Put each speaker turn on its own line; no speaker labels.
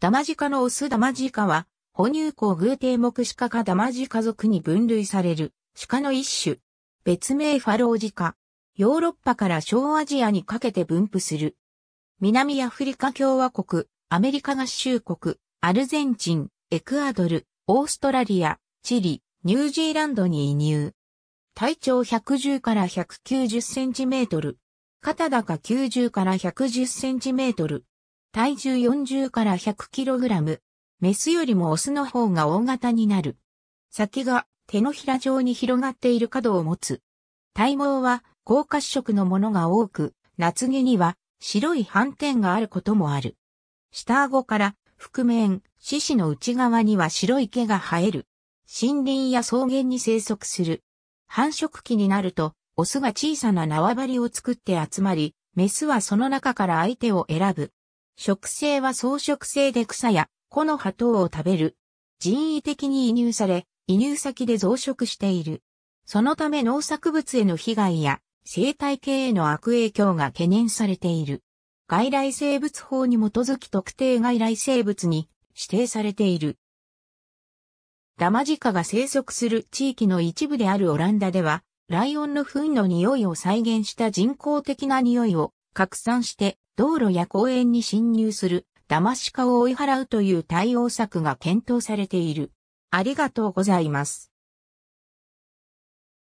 ダマジカのオスダマジカは、哺乳綱偶蹄目鹿科ダマジカ族に分類される、鹿の一種。別名ファロージカ。ヨーロッパから小アジアにかけて分布する。南アフリカ共和国、アメリカ合衆国、アルゼンチン、エクアドル、オーストラリア、チリ、ニュージーランドに移入。体長110から190センチメートル。肩高90から110センチメートル。体重40から1 0 0ラム。メスよりもオスの方が大型になる。先が手のひら状に広がっている角を持つ。体毛は高褐色のものが多く、夏毛には白い斑点があることもある。下顎から覆面、四肢の内側には白い毛が生える。森林や草原に生息する。繁殖期になると、オスが小さな縄張りを作って集まり、メスはその中から相手を選ぶ。食性は草食性で草や木の葉等を食べる。人為的に移入され、移入先で増殖している。そのため農作物への被害や生態系への悪影響が懸念されている。外来生物法に基づき特定外来生物に指定されている。ダマジカが生息する地域の一部であるオランダでは、ライオンの糞の匂いを再現した人工的な匂いを拡散して道路や公園に侵入する、ダマシカを追い払うという対応策が検討されている。ありがとうございま
す。